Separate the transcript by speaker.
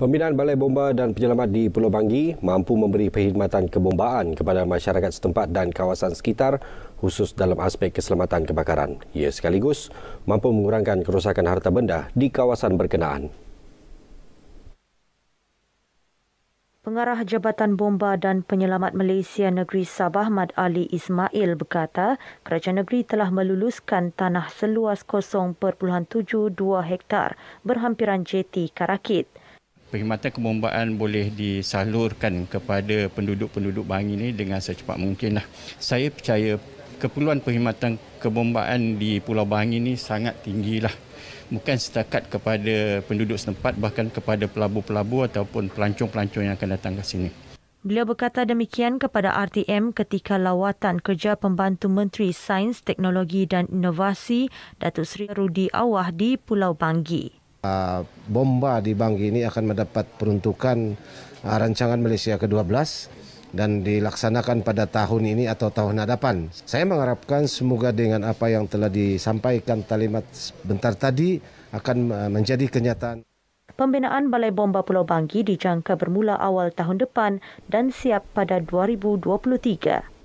Speaker 1: Pembinaan Balai Bomba dan Penyelamat di Pulau Banggi mampu memberi perkhidmatan kebombaan kepada masyarakat setempat dan kawasan sekitar khusus dalam aspek keselamatan kebakaran. Ia sekaligus mampu mengurangkan kerosakan harta benda di kawasan berkenaan.
Speaker 2: Pengarah Jabatan Bomba dan Penyelamat Malaysia Negeri Sabah Mad Ali Ismail berkata, kerajaan negeri telah meluluskan tanah seluas 0.72 hektar berhampiran jeti Karakit
Speaker 3: perkhidmatan kebombaan boleh disalurkan kepada penduduk-penduduk Bangi ini dengan secepat mungkin. Saya percaya keperluan perkhidmatan kebombaan di Pulau Bangi ini sangat tinggi. Bukan setakat kepada penduduk setempat, bahkan kepada pelabu-pelabu ataupun pelancong-pelancong yang akan datang ke sini.
Speaker 2: Beliau berkata demikian kepada RTM ketika lawatan kerja pembantu Menteri Sains, Teknologi dan Inovasi, Datuk Seri Rudi Awah di Pulau Bangi.
Speaker 4: Ah, bomba di Banggi ini akan mendapat peruntukan ah, rancangan Malaysia ke-12 dan dilaksanakan pada tahun ini atau tahun hadapan. Saya mengharapkan semoga dengan apa yang telah disampaikan talimat bentar tadi akan ah, menjadi kenyataan.
Speaker 2: Pembinaan Balai Bomba Pulau Banggi dijangka bermula awal tahun depan dan siap pada 2023.